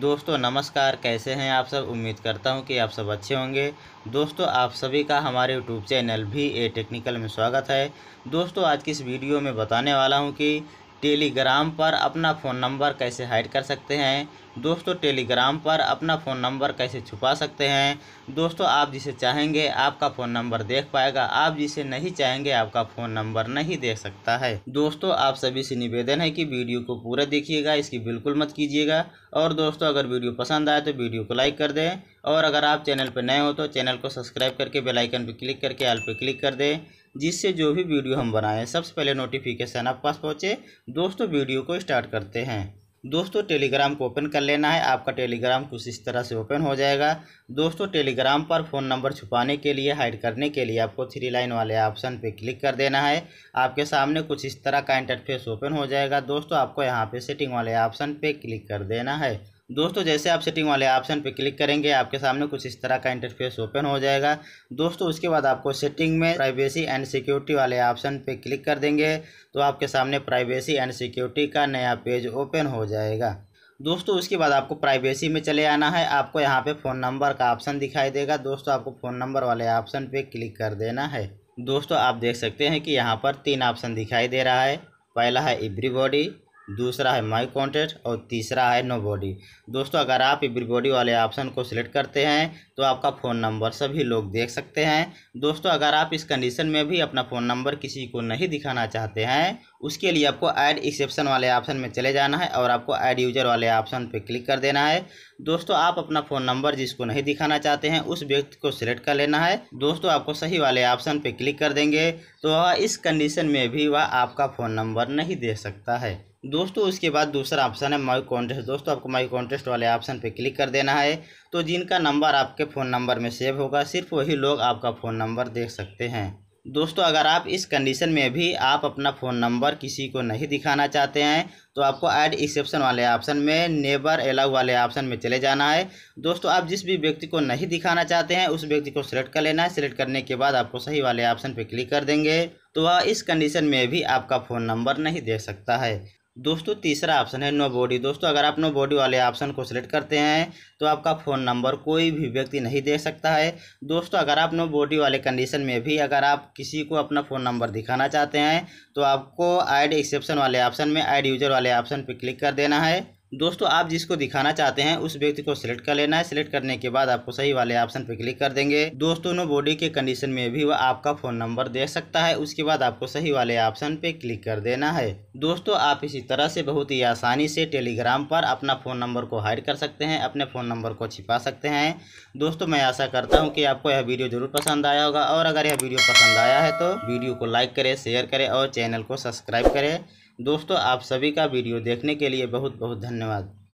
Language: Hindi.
दोस्तों नमस्कार कैसे हैं आप सब उम्मीद करता हूं कि आप सब अच्छे होंगे दोस्तों आप सभी का हमारे यूट्यूब चैनल भी ए टेक्निकल में स्वागत है दोस्तों आज की इस वीडियो में बताने वाला हूं कि टेलीग्राम पर अपना फ़ोन नंबर कैसे हाइड कर सकते हैं दोस्तों टेलीग्राम पर अपना फ़ोन नंबर कैसे छुपा सकते हैं दोस्तों आप जिसे चाहेंगे आपका फ़ोन नंबर देख पाएगा आप जिसे नहीं चाहेंगे आपका फ़ोन नंबर नहीं देख सकता है दोस्तों आप सभी से निवेदन है कि वीडियो को पूरा देखिएगा इसकी बिल्कुल मत कीजिएगा और दोस्तों अगर वीडियो पसंद आए तो वीडियो को लाइक कर दें और अगर आप चैनल पर नए हो तो चैनल को सब्सक्राइब करके बेल आइकन पर क्लिक करके आल पर क्लिक कर दें जिससे जो भी वीडियो हम बनाएं सबसे पहले नोटिफिकेशन आप पास पहुँचे दोस्तों वीडियो को स्टार्ट करते हैं दोस्तों टेलीग्राम को ओपन कर लेना है आपका टेलीग्राम कुछ इस तरह से ओपन हो जाएगा दोस्तों टेलीग्राम पर फ़ोन नंबर छुपाने के लिए हाइड करने के लिए आपको थ्री लाइन वाले ऑप्शन पे क्लिक कर देना है आपके सामने कुछ इस तरह का इंटरफेस ओपन हो जाएगा दोस्तों आपको यहाँ पे सेटिंग वाले ऑप्शन पे क्लिक कर देना है दोस्तों जैसे आप सेटिंग वाले ऑप्शन पर क्लिक करेंगे आपके सामने कुछ इस तरह का इंटरफेस ओपन हो जाएगा दोस्तों उसके बाद आपको सेटिंग में प्राइवेसी एंड सिक्योरिटी वाले ऑप्शन पर क्लिक कर देंगे तो आपके सामने प्राइवेसी एंड सिक्योरिटी का नया पेज ओपन हो जाएगा दोस्तों उसके बाद आपको प्राइवेसी में चले आना है आपको यहाँ पे फ़ोन नंबर का ऑप्शन दिखाई देगा दोस्तों आपको फ़ोन नंबर वाले ऑप्शन पे क्लिक कर देना है दोस्तों आप देख सकते हैं कि यहाँ पर तीन ऑप्शन दिखाई दे रहा है पहला है एवरीबॉडी दूसरा है माई कॉन्टेक्ट और तीसरा है नो बॉडी दोस्तों अगर आप एवरीबॉडी वाले ऑप्शन को सिलेक्ट करते हैं तो आपका फ़ोन नंबर सभी लोग देख सकते हैं दोस्तों अगर आप इस कंडीशन में भी अपना फ़ोन नंबर किसी को नहीं दिखाना चाहते हैं उसके लिए आपको ऐड एक्सेप्शन वाले ऑप्शन में चले जाना है और आपको ऐड यूजर वाले ऑप्शन पर क्लिक कर देना है दोस्तों आप अपना फ़ोन नंबर जिसको नहीं दिखाना चाहते हैं उस व्यक्ति को सिलेक्ट कर लेना है दोस्तों आपको सही वाले ऑप्शन पर क्लिक कर देंगे तो इस कंडीशन में भी वह आपका फ़ोन नंबर नहीं दे सकता है दोस्तों उसके बाद दूसरा ऑप्शन है माई कॉन्टेस्ट दोस्तों आपको माई कॉन्टेस्ट वाले ऑप्शन पे क्लिक कर देना है तो जिनका नंबर आपके फ़ोन नंबर में सेव होगा सिर्फ वही लोग आपका फ़ोन नंबर देख सकते हैं दोस्तों अगर आप इस कंडीशन में भी आप अपना फ़ोन नंबर किसी को नहीं दिखाना चाहते हैं तो आपको ऐड एक्सेप्शन वाले ऑप्शन में नेबर एलाउ वाले ऑप्शन में चले जाना है दोस्तों आप जिस भी व्यक्ति को नहीं दिखाना चाहते हैं उस व्यक्ति को सिलेक्ट कर लेना है सिलेक्ट करने के बाद आपको सही वाले ऑप्शन पर क्लिक कर देंगे तो वह इस कंडीशन में भी आपका फ़ोन नंबर नहीं दे सकता है दोस्तों तीसरा ऑप्शन है नो बॉडी दोस्तों अगर आप नो बॉडी वाले ऑप्शन को सिलेक्ट करते हैं तो आपका फ़ोन नंबर कोई भी व्यक्ति नहीं दे सकता है दोस्तों अगर आप नो बॉडी वाले कंडीशन में भी अगर आप किसी को अपना फ़ोन नंबर दिखाना चाहते हैं तो आपको ऐड एक्सेप्शन वाले ऑप्शन में ऐड यूजर वाले ऑप्शन पर क्लिक कर देना है दोस्तों आप जिसको दिखाना चाहते हैं उस व्यक्ति को सिलेक्ट कर लेना है सिलेक्ट करने के बाद आपको सही वाले ऑप्शन पर क्लिक कर देंगे दोस्तों नो बॉडी के कंडीशन में भी वह आपका फ़ोन नंबर दे सकता है उसके बाद आपको सही वाले ऑप्शन पे क्लिक कर देना है दोस्तों आप इसी तरह से बहुत ही आसानी से टेलीग्राम पर अपना फ़ोन नंबर को हाइड कर सकते हैं अपने फ़ोन नंबर को छिपा सकते हैं दोस्तों मैं आशा करता हूँ कि आपको यह वीडियो ज़रूर पसंद आया होगा और अगर यह वीडियो पसंद आया है तो वीडियो को लाइक करें शेयर करें और चैनल को सब्सक्राइब करें दोस्तों आप सभी का वीडियो देखने के लिए बहुत बहुत धन्यवाद